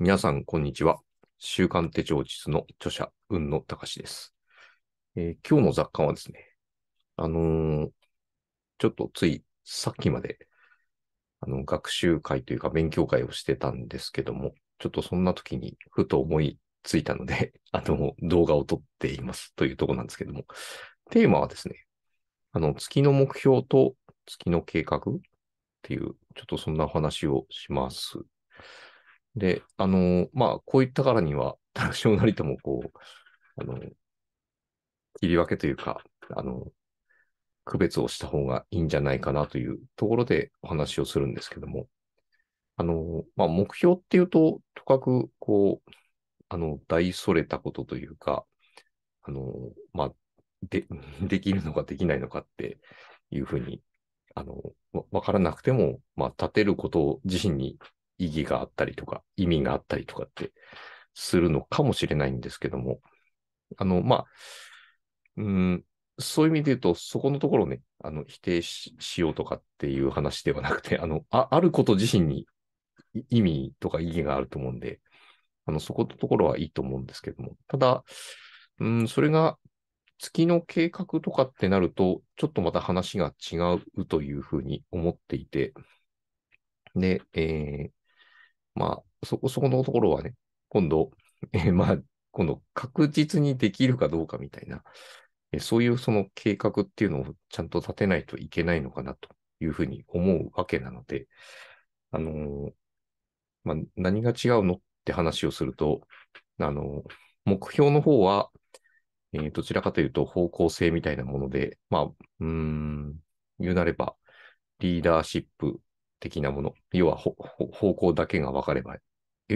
皆さん、こんにちは。週刊手帳実の著者、雲野隆です、えー、今日の雑感はですね、あのー、ちょっとついさっきまで、あの、学習会というか勉強会をしてたんですけども、ちょっとそんな時にふと思いついたので、あの、動画を撮っていますというとこなんですけども、テーマはですね、あの、月の目標と月の計画っていう、ちょっとそんなお話をしますで、あの、まあ、こういったからには、多少なりとも、こう、あの、切り分けというか、あの、区別をした方がいいんじゃないかなというところでお話をするんですけども、あの、まあ、目標っていうと、とかく、こう、あの、大それたことというか、あの、まあ、で、できるのかできないのかっていうふうに、あの、わからなくても、まあ、立てること自身に意義があったりとか、意味があったりとかってするのかもしれないんですけども、あの、まあ、うん、そういう意味で言うと、そこのところね、あの、否定しようとかっていう話ではなくて、あの、ああること自身に意味とか意義があると思うんで、あの、そこのところはいいと思うんですけども、ただ、うん、それが月の計画とかってなると、ちょっとまた話が違うというふうに思っていて、で、えー、まあ、そこそこのところはね、今度、えー、まあ、今度確実にできるかどうかみたいな、えー、そういうその計画っていうのをちゃんと立てないといけないのかなというふうに思うわけなので、あのー、まあ、何が違うのって話をすると、あの目標の方は、えー、どちらかというと方向性みたいなもので、まあ、うーん、言うなれば、リーダーシップ的なもの。要は方向だけが分かれば、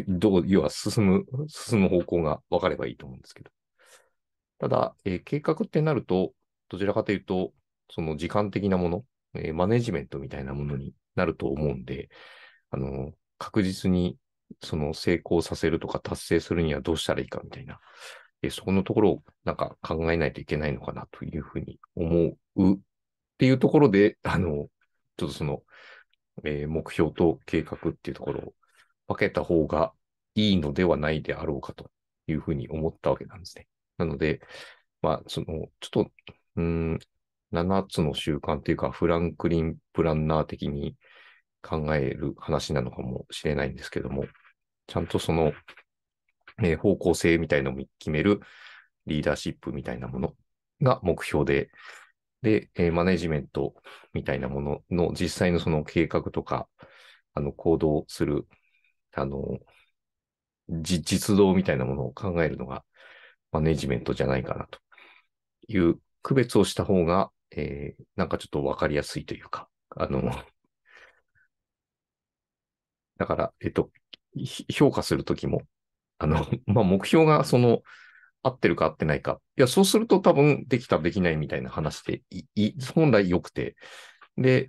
どう、要は進む、進む方向が分かればいいと思うんですけど。ただ、えー、計画ってなると、どちらかというと、その時間的なもの、えー、マネジメントみたいなものになると思うんで、あの、確実にその成功させるとか達成するにはどうしたらいいかみたいな、えー、そこのところをなんか考えないといけないのかなというふうに思うっていうところで、あの、ちょっとそのえー、目標と計画っていうところを分けた方がいいのではないであろうかというふうに思ったわけなんですね。なので、まあ、その、ちょっと、うん、7つの習慣というか、フランクリン・プランナー的に考える話なのかもしれないんですけども、ちゃんとその、えー、方向性みたいのを決めるリーダーシップみたいなものが目標で、で、えー、マネジメントみたいなものの実際のその計画とか、あの、行動する、あの、実動みたいなものを考えるのがマネジメントじゃないかなという区別をした方が、えー、なんかちょっとわかりやすいというか、あの、だから、えっと、評価するときも、あの、まあ、目標がその、合ってるか合ってないか。いや、そうすると多分できた、できないみたいな話でいい、本来良くて。で、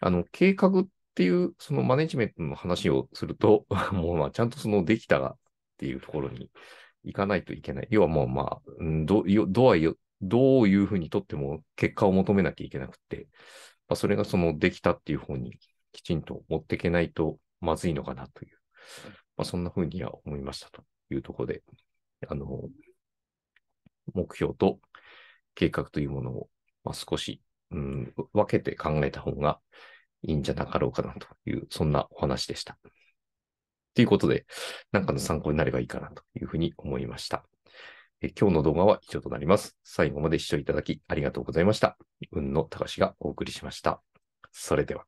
あの、計画っていう、そのマネジメントの話をすると、もうまあ、ちゃんとそのできたがっていうところに行かないといけない。要はもうまあ、ど、どはよ、どういうふうにとっても結果を求めなきゃいけなくて、まあ、それがそのできたっていう方にきちんと持っていけないとまずいのかなという、まあ、そんなふうには思いましたというところで、あの、目標と計画というものを、まあ、少し、うん、分けて考えた方がいいんじゃなかろうかなという、そんなお話でした。ということで、なんかの参考になればいいかなというふうに思いました。え今日の動画は以上となります。最後まで視聴いただきありがとうございました。運の高しがお送りしました。それでは。